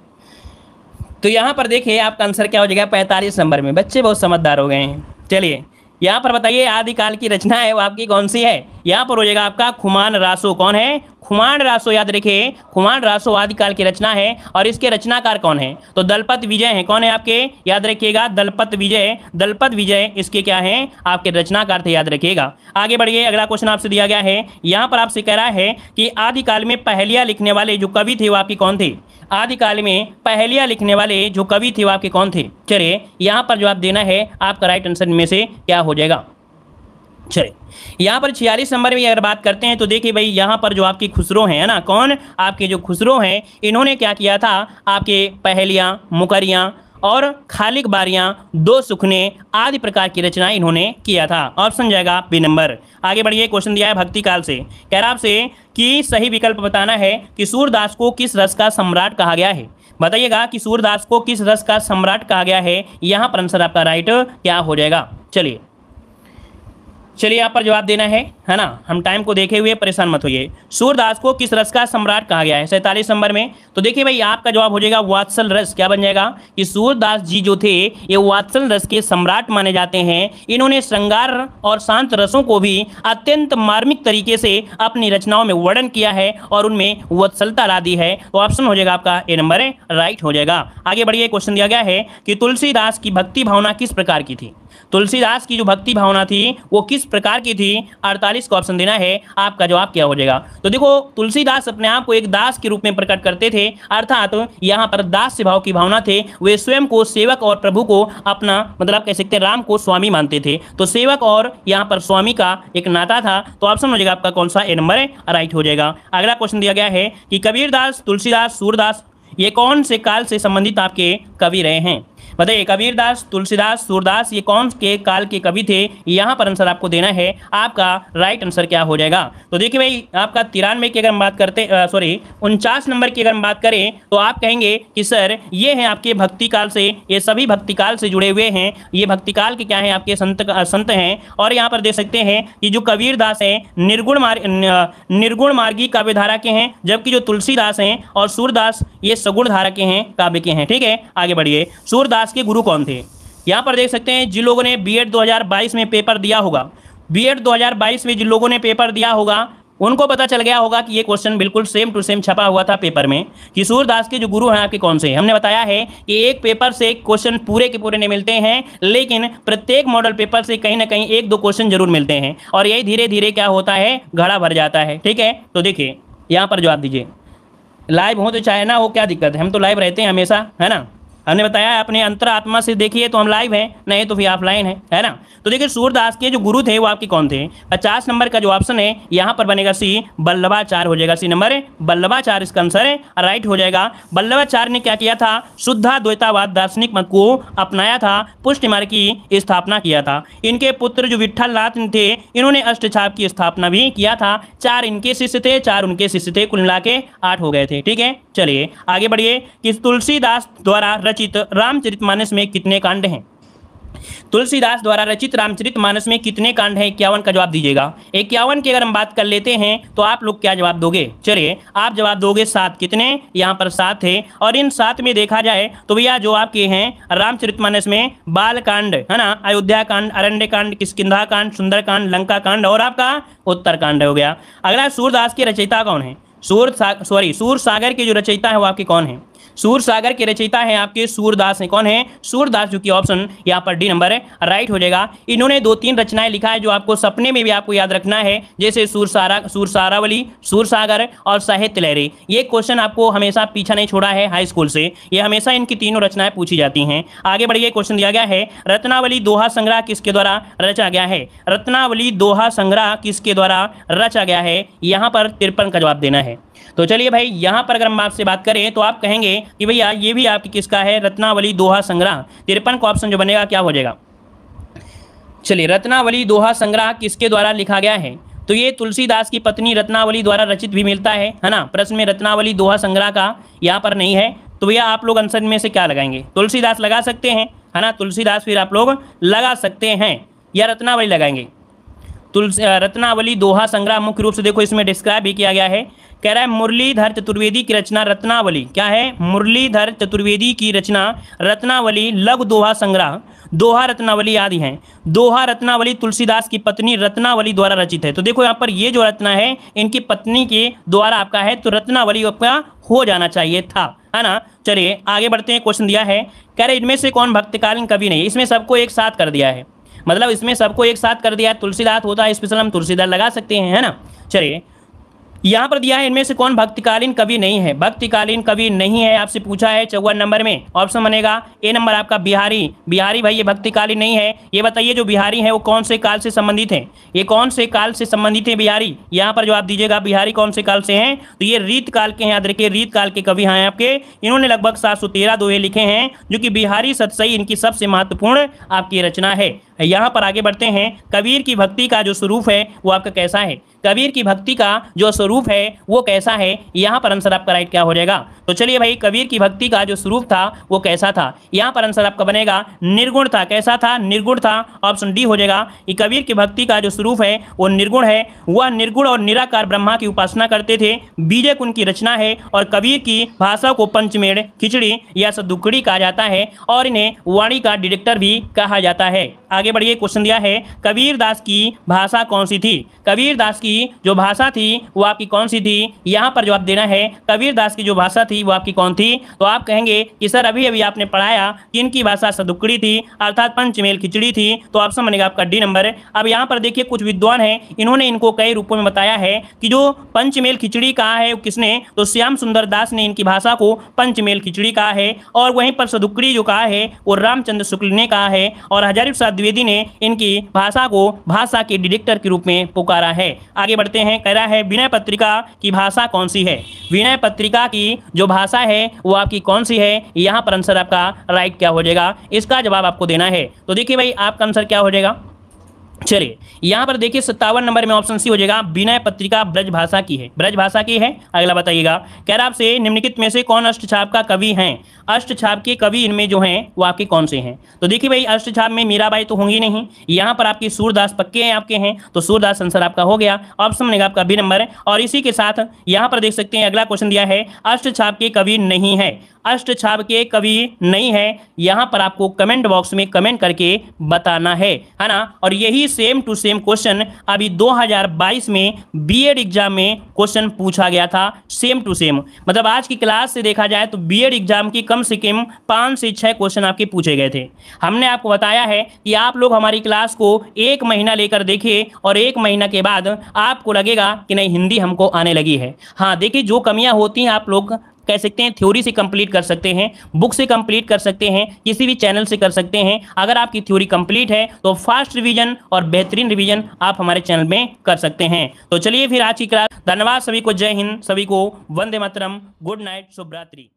तो यहाँ पर देखिए आपका आंसर क्या हो जाएगा पैंतालीस नंबर में बच्चे बहुत समझदार हो गए हैं चलिए यहाँ पर बताइए आदिकाल की रचना है वो आपकी कौन सी है यहाँ पर हो जाएगा आपका खुमान रासो कौन है खुमान रासो याद रखिए खुमान रासो आदिकाल की रचना है और इसके रचनाकार कौन है तो दलपत विजय है कौन है आपके याद रखिएगा दलपत विजय दलपत विजय इसके क्या है आपके रचनाकार थे याद रखिएगा आगे बढ़िए अगला क्वेश्चन आपसे दिया गया है यहाँ पर आपसे कह रहा है कि आदिकाल में पहलिया लिखने वाले जो कवि थे वो आपके कौन थे आदिकाल में पहलिया लिखने वाले जो कवि थे वो आपके कौन थे चलिए यहाँ पर जवाब देना है आपका राइट आंसर में से क्या हो जाएगा चलिए यहाँ पर छियालीस नंबर में अगर बात करते हैं तो देखिए भाई यहाँ पर जो आपकी खुसरो हैं ना कौन आपके जो खुसरो हैं इन्होंने क्या किया था आपके पहलियाँ मुकरियाँ और खालिक बारियाँ दो सुखने आदि प्रकार की रचना इन्होंने किया था ऑप्शन जाएगा बी नंबर आगे बढ़िए क्वेश्चन दिया है भक्ति काल से कह रहा आपसे कि सही विकल्प बताना है कि सूरदास को किस रस का सम्राट कहा गया है बताइएगा कि सूरदास को किस रस का सम्राट कहा गया है यहाँ पर आंसर आपका राइट क्या हो जाएगा चलिए चलिए यहाँ पर जवाब देना है है ना हम टाइम को देखे हुए परेशान मत होइए सूरदास को किस रस का सम्राट कहा गया है सैंतालीस नंबर में तो देखिए भाई आपका जवाब हो जाएगा वात्सल रस क्या बन जाएगा कि सूरदास जी जो थे ये वात्सल रस के सम्राट माने जाते हैं इन्होंने श्रृंगार और शांत रसों को भी अत्यंत मार्मिक तरीके से अपनी रचनाओं में वर्णन किया है और उनमें वत्सलता ला दी है तो ऑप्शन हो जाएगा आपका ए नंबर राइट हो जाएगा आगे बढ़िए क्वेश्चन दिया गया है कि तुलसीदास की भक्ति भावना किस प्रकार की थी तुलसीदास की जो भक्ति भावना थी वो किस प्रकार की थी अड़तालीस का ऑप्शन देना है आपका जवाब क्या हो जाएगा तो देखो तुलसीदास अपने आप को एक दास के रूप में प्रकट करते थे अर्थात तो यहाँ पर दास से भाव की भावना थे वे स्वयं को सेवक और प्रभु को अपना मतलब कह सकते राम को स्वामी मानते थे तो सेवक और यहाँ पर स्वामी का एक नाता था तो ऑप्शन हो जाएगा आपका कौन सा ए नंबर राइट हो जाएगा अगला क्वेश्चन दिया गया है कि कबीरदास तुलसीदास सूरदास ये कौन से काल से संबंधित आपके कवि रहे हैं बताइए कबीरदास तुलसीदास सूरदास ये कौन के काल के कवि थे यहाँ पर आंसर आपको देना है आपका राइट आंसर क्या हो जाएगा तो देखिए भाई आपका तिरानवे की अगर हम बात करते सॉरी उनचास नंबर की अगर हम बात करें तो आप कहेंगे कि सर ये हैं आपके भक्ति काल से ये सभी भक्ति काल से जुड़े हुए हैं ये भक्ति काल के क्या हैं आपके संत संत हैं और यहाँ पर देख सकते हैं कि जो कबीरदास हैं निर्गुण मार्ग निर्गुण मार्गी काव्य धारा के हैं जबकि जो तुलसीदास हैं और सूरदास ये सगुण धारा के हैं काव्य के हैं ठीक है आगे बढ़िए सूरदास इतिहास के गुरु कौन थे यहाँ पर देख सकते हैं जिन लोगों ने बी एड में पेपर दिया होगा बी एड में जिन लोगों ने पेपर दिया होगा उनको पता चल गया होगा कि ये क्वेश्चन बिल्कुल सेम टू सेम छपा हुआ था पेपर में कि सूरदास के जो गुरु हैं आपके कौन से हमने बताया है कि एक पेपर से क्वेश्चन पूरे के पूरे नहीं मिलते हैं लेकिन प्रत्येक मॉडल पेपर से कहीं ना कहीं एक दो क्वेश्चन जरूर मिलते हैं और यही धीरे धीरे क्या होता है घड़ा भर जाता है ठीक है तो देखिए यहाँ पर जवाब दीजिए लाइव हो तो चाहे ना हो क्या दिक्कत है हम तो लाइव रहते हैं हमेशा है ना हमने बताया अपने अंतरात्मा से देखिए तो हम लाइव हैं नहीं तो फिर ऑफलाइन है है ना तो देखिए सूरदास के जो गुरु थे वो आपके कौन थे पचास नंबर का जो ऑप्शन है यहाँ पर बनेगा सी बल्लभाचार हो जाएगा सी नंबर बल्लभाचार इसका आंसर है राइट हो जाएगा बल्लभाचार ने क्या किया था शुद्धा द्वैतावाद दार्शनिक मत को अपनाया था मार्ग की स्थापना किया था इनके पुत्र जो विठल नाथ थे इन्होंने अष्टछाप की स्थापना भी किया था चार इनके शिष्य थे चार उनके शिष्य थे कुल मिला के आठ हो गए थे ठीक है चलिए आगे बढ़िए कि तुलसीदास द्वारा रचित रामचरितमानस में कितने कांड हैं तुलसीदास द्वारा रचित रामचरितमानस में कितने कांड हैं इक्यावन का जवाब दीजिएगा इक्यावन की अगर हम बात कर लेते हैं तो आप लोग क्या जवाब दोगे चलिए आप जवाब दोगे सात कितने यहाँ पर सात है और इन सात में देखा जाए तो भैया जो आपके हैं रामचरितमानस में बाल कांड है ना अयोध्या कांड अरण्य कांड किसकिधा कांड सुंदर कांड लंका कांड और आपका उत्तरकांड हो गया अगला सूरदास की रचयिता कौन है सूर सॉरी सूर सागर के जो रचयिता है वो आपके कौन है सूर सागर के रचयिता हैं आपके सूरदास हैं कौन है सूरदास जो कि ऑप्शन यहाँ पर डी नंबर राइट हो जाएगा इन्होंने दो तीन रचनाएं लिखा है जो आपको सपने में भी आपको याद रखना है जैसे सूरसारा सूरसारावली सागर और साहित्य लहरी ये क्वेश्चन आपको हमेशा पीछा नहीं छोड़ा है हाई स्कूल से ये हमेशा इनकी तीनों रचनाएं पूछी जाती हैं आगे बढ़िए क्वेश्चन दिया गया है रत्नावली दोहा संग्रह किसके द्वारा रचा गया है रत्नावली दोहा संग्रह किसके द्वारा रचा गया है यहाँ पर तिरपन का जवाब देना है तो चलिए भाई यहाँ पर अगर हम आपसे बात करें तो आप कहेंगे कि भैया ये भी आपकी किसका है रत्नावली दोहा संग्रह तिरपन का ऑप्शन जो बनेगा क्या हो जाएगा चलिए रत्नावली दोहा संग्रह किसके द्वारा लिखा गया है तो ये तुलसीदास की पत्नी रत्नावली द्वारा रचित भी मिलता है है ना प्रश्न में रत्नावली दोहा संग्रह का यहाँ पर नहीं है तो भैया आप लोग आंसर में से क्या लगाएंगे तुलसीदास लगा सकते हैं है ना तुलसीदास फिर आप लोग लगा सकते हैं या रत्नावली लगाएंगे तुलसी रत्नावली दोहा संग्रह मुख्य रूप से देखो इसमें डिस्क्राइब भी किया गया है कह रहा है मुरलीधर चतुर्वेदी की रचना रत्नावली क्या है मुरलीधर चतुर्वेदी की रचना रत्नावली लघु दोहा संग्रह दोहा रत्नावली आदि हैं दोहा रत्नावली तुलसीदास की पत्नी रत्नावली द्वारा रचित है तो देखो यहाँ पर ये जो रत्ना है इनकी पत्नी के द्वारा आपका है तो रत्नावली आपका हो जाना चाहिए था है ना चलिए आगे बढ़ते हैं क्वेश्चन दिया है कह रहे इनमें से कौन भक्तकालीन कवि नहीं इसमें सबको एक साथ कर दिया है मतलब इसमें सबको एक साथ कर दिया है तुलसीदास होता है स्पेशल हम तुलसीदास लगा सकते हैं है ना चलिए यहाँ पर दिया है इनमें से कौन भक्तिकालीन कवि नहीं है भक्तिकालीन कवि नहीं है आपसे पूछा है चौवन नंबर में ऑप्शन बनेगा ए नंबर आपका बिहारी बिहारी भाई ये भक्तिकालीन नहीं है ये बताइए जो बिहारी है वो कौन से काल से संबंधित है ये कौन से काल से संबंधित है बिहारी यहाँ पर जवाब दीजिएगा बिहारी कौन से काल से है तो ये रीत काल के याद रखिए रीत काल के कवि हैं आपके इन्होंने लगभग सात सौ तेरह दोहे लिखे हैं जो कि बिहारी सतसई इनकी सबसे महत्वपूर्ण आपकी रचना है यहाँ पर आगे बढ़ते हैं कबीर की भक्ति का जो स्वरूप है वो आपका कैसा है कबीर की भक्ति का जो स्वरूप है वो कैसा है यहाँ पर आंसर आपका राइट क्या हो जाएगा तो चलिए भाई कबीर की भक्ति का जो स्वरूप था वो कैसा था यहाँ पर आंसर आपका बनेगा निर्गुण था कैसा था निर्गुण था ऑप्शन डी हो जाएगा कि कबीर की भक्ति का जो स्वरूप है वो निर्गुण है वह निर्गुण और निराकार ब्रह्मा की उपासना करते थे बीजे कुंड की रचना है और कबीर की भाषा को पंचमेड़ खिचड़ी या सदुकड़ी कहा जाता है और इन्हें वाणी का डिरेक्टर भी कहा जाता है आगे आगे बढ़िए क्वेश्चन दिया है कबीर दास की भाषा कौन सी थी कबीर दास की जो भाषा थी वो आपकी कौन सी थी यहाँ पर जवाब देना है कबीर दास की जो भाषा थी वो आपकी कौन थी तो आप कहेंगे कि सर अभी अभी आपने पढ़ाया कि इनकी भाषा सदुकड़ी थी अर्थात पंचमेल खिचड़ी थी तो ऑप्शन बनेगा आपका डी नंबर अब यहाँ पर देखिए कुछ विद्वान है इन्होंने इनको कई रूपों में बताया है कि जो पंचमेल खिचड़ी कहा है किसने तो श्याम सुंदर दास ने इनकी भाषा को पंचमेल खिचड़ी कहा है और वहीं पर सदुकड़ी जो कहा है वो रामचंद्र शुक्ल ने कहा है और हजारी प्रसाद द्विवेदी मोदी ने इनकी भाषा को भाषा के डिरेक्टर के रूप में पुकारा है आगे बढ़ते हैं कह रहा है विनय पत्रिका की भाषा कौन सी है विनय पत्रिका की जो भाषा है वो आपकी कौन सी है यहाँ पर आंसर आपका राइट क्या हो जाएगा इसका जवाब आपको देना है तो देखिए भाई आपका आंसर क्या हो जाएगा चलिए यहाँ पर देखिए सत्तावन नंबर में ऑप्शन सी हो जाएगा विनय पत्रिका ब्रज भाषा की है ब्रज भाषा की है अगला बताइएगा कह रहा आपसे निम्नलिखित में से कौन अष्टछाप का कवि हैं अष्टछाप के कवि इनमें जो हैं वो आपके कौन से हैं तो देखिए भाई अष्टछाप में मीराबाई तो होंगी नहीं यहाँ पर आपके सूरदास पक्के हैं आपके हैं तो सूरदास आंसर आपका हो गया ऑप्शन बनेगा आपका बी नंबर और इसी के साथ यहाँ पर देख सकते हैं अगला क्वेश्चन दिया है अष्टछाप के कवि नहीं है अष्ट छाप के कवि नहीं है यहाँ पर आपको कमेंट बॉक्स में कमेंट करके बताना है है ना और यही सेम टू सेम क्वेश्चन अभी 2022 में बीएड एग्जाम में क्वेश्चन पूछा गया था सेम टू सेम मतलब आज की क्लास से देखा जाए तो बीएड एग्जाम की कम से कम पाँच से छः क्वेश्चन आपके पूछे गए थे हमने आपको बताया है कि आप लोग हमारी क्लास को एक महीना लेकर देखिए और एक महीना के बाद आपको लगेगा कि नहीं हिंदी हमको आने लगी है हाँ देखिए जो कमियाँ होती हैं आप लोग कह सकते हैं थ्योरी से कंप्लीट कर सकते हैं बुक से कंप्लीट कर सकते हैं किसी भी चैनल से कर सकते हैं अगर आपकी थ्योरी कंप्लीट है तो फास्ट रिवीजन और बेहतरीन रिवीजन आप हमारे चैनल में कर सकते हैं तो चलिए फिर आज की क्लास धन्यवाद सभी को जय हिंद सभी को वंदे मातरम गुड नाइट शुभरात्रि